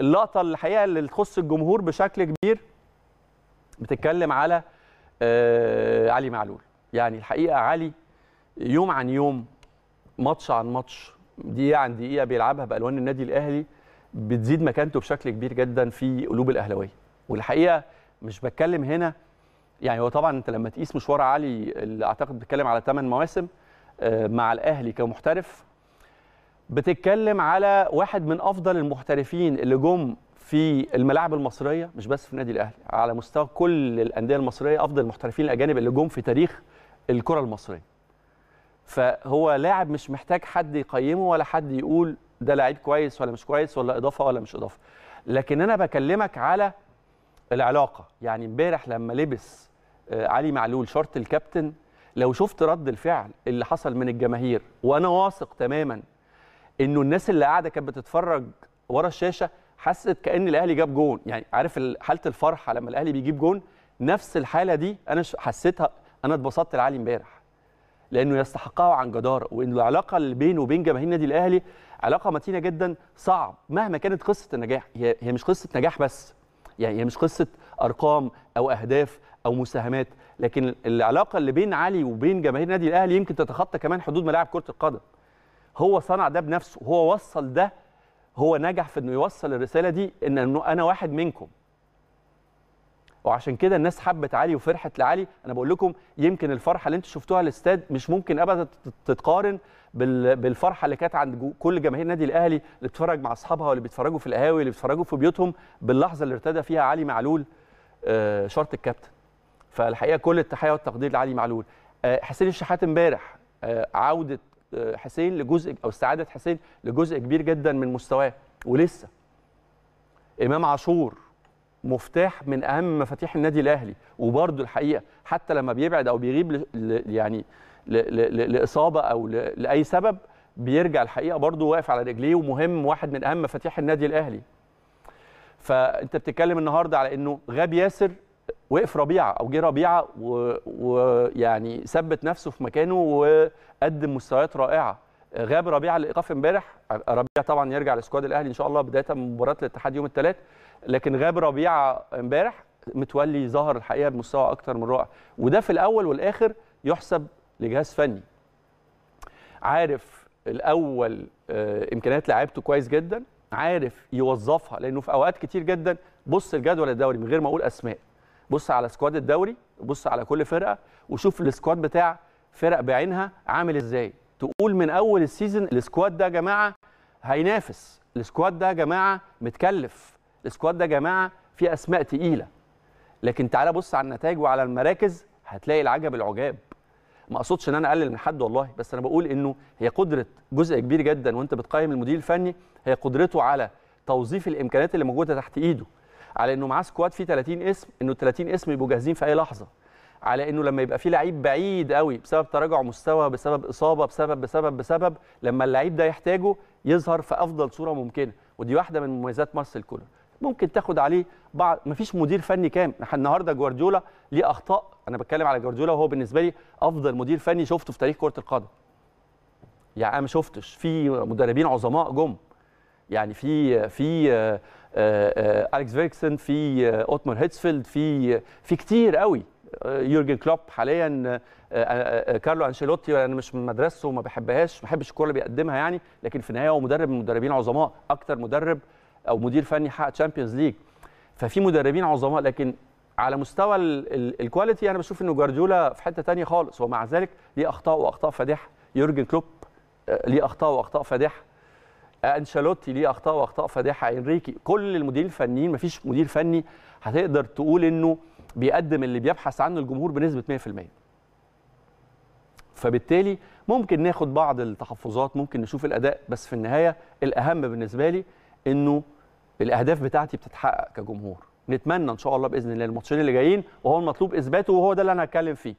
اللقطه الحقيقه اللي تخص الجمهور بشكل كبير بتتكلم على آه علي معلول يعني الحقيقه علي يوم عن يوم ماتش عن ماتش دقيقه عن دقيقه بيلعبها بالوان النادي الاهلي بتزيد مكانته بشكل كبير جدا في قلوب الاهلاويه والحقيقه مش بتكلم هنا يعني هو طبعا انت لما تقيس مشوار علي اللي اعتقد بتتكلم على 8 مواسم آه، مع الاهلي كمحترف بتتكلم على واحد من افضل المحترفين اللي جم في الملاعب المصريه مش بس في النادي الاهلي على مستوى كل الانديه المصريه افضل المحترفين الاجانب اللي جم في تاريخ الكره المصريه فهو لاعب مش محتاج حد يقيمه ولا حد يقول ده لعيب كويس ولا مش كويس ولا اضافه ولا مش اضافه لكن انا بكلمك على العلاقه يعني امبارح لما لبس آه، علي معلول شرط الكابتن لو شفت رد الفعل اللي حصل من الجماهير وانا واثق تماما انه الناس اللي قاعده كانت بتتفرج ورا الشاشه حست كان الاهلي جاب جون يعني عارف حاله الفرحه لما الاهلي بيجيب جون نفس الحاله دي انا حسيتها انا اتبسطت لعلي امبارح لانه يستحقها عن جداره وان العلاقه اللي بينه وبين جماهير النادي الاهلي علاقه متينه جدا صعب مهما كانت قصه النجاح هي هي مش قصه نجاح بس يعني هي مش قصه ارقام او اهداف او مساهمات لكن العلاقه اللي بين علي وبين جماهير النادي الاهلي يمكن تتخطى كمان حدود ملاعب كره القدم هو صنع ده بنفسه هو وصل ده هو نجح في انه يوصل الرساله دي ان انا واحد منكم وعشان كده الناس حبت علي وفرحت لعلي انا بقول لكم يمكن الفرحه اللي انتوا شفتوها الاستاد مش ممكن ابدا تتقارن بالفرحه اللي كانت عند كل جماهير النادي الاهلي اللي بتتفرج مع اصحابها واللي بيتفرجوا في القهاوي اللي بيتفرجوا في بيوتهم باللحظه اللي ارتدى فيها علي معلول آه، شرط الكابتن فالحقيقه كل التحيه والتقدير لعلي معلول آه، حسين الشحات امبارح آه، عوده حسين لجزء او استعاده حسين لجزء كبير جدا من مستواه ولسه امام عاشور مفتاح من اهم مفاتيح النادي الاهلي وبرده الحقيقه حتى لما بيبعد او بيغيب يعني لاصابه او لاي سبب بيرجع الحقيقه برده واقف على رجليه ومهم واحد من اهم مفاتيح النادي الاهلي فانت بتتكلم النهارده على انه غاب ياسر وقف ربيعه او جه ربيعه ويعني ثبت نفسه في مكانه وقدم مستويات رائعه غاب ربيعه لايقاف امبارح ربيعه طبعا يرجع لسكواد الاهلي ان شاء الله بدايه من مباراه الاتحاد يوم الثلاث لكن غاب ربيعه امبارح متولي ظهر الحقيقه بمستوى اكتر من رائع وده في الاول والاخر يحسب لجهاز فني عارف الاول آه، امكانيات لعيبته كويس جدا عارف يوظفها لانه في اوقات كتير جدا بص الجدول الدوري من غير ما اقول اسماء بص على سكواد الدوري بص على كل فرقه وشوف السكواد بتاع فرق بعينها عامل ازاي تقول من اول السيزون السكواد ده يا جماعه هينافس السكواد ده يا جماعه متكلف السكواد ده يا جماعه فيه اسماء تقيله لكن تعالى بص على النتائج وعلى المراكز هتلاقي العجب العجاب ما اقصدش ان انا اقلل من حد والله بس انا بقول انه هي قدره جزء كبير جدا وانت بتقيم المدير الفني هي قدرته على توظيف الامكانيات اللي موجوده تحت ايده على انه معاه سكواد فيه 30 اسم انه ال 30 اسم يبقوا جاهزين في اي لحظه على انه لما يبقى في لعيب بعيد قوي بسبب تراجع مستوى بسبب اصابه بسبب بسبب بسبب لما اللعيب ده يحتاجه يظهر في افضل صوره ممكنه ودي واحده من مميزات مارسيل كولر ممكن تاخد عليه بعض مفيش مدير فني كام احنا النهارده جوارديولا ليه اخطاء انا بتكلم على جوارديولا وهو بالنسبه لي افضل مدير فني شفته في تاريخ كره القدم يعني انا ما شفتش في مدربين عظماء جم يعني في في اليكس آه، فيكسن آه، في اوتمر آه، هيتسفيلد في في كتير قوي يورجن كلوب حاليا كارلو انشيلوتي انا مش من مدرسته وما بحبهاش ما بحبش الكوره اللي بيقدمها يعني لكن في النهايه هو مدرب من المدربين عظماء اكتر مدرب او مدير فني حقق تشامبيونز ليج ففي مدربين عظماء لكن على مستوى الكواليتي انا بشوف انه جوارديولا في حته تانية خالص ومع ذلك ليه اخطاء واخطاء فادحه يورجن كلوب ليه اخطاء واخطاء فادحه انشيلوتي ليه اخطاء واخطاء فادحه انريكي كل المديرين الفنيين مفيش مدير فني هتقدر تقول انه بيقدم اللي بيبحث عنه الجمهور بنسبه 100% فبالتالي ممكن ناخد بعض التحفظات ممكن نشوف الاداء بس في النهايه الاهم بالنسبه لي انه الاهداف بتاعتي بتتحقق كجمهور نتمنى ان شاء الله باذن الله الماتشين اللي جايين وهو المطلوب اثباته وهو ده اللي انا هتكلم فيه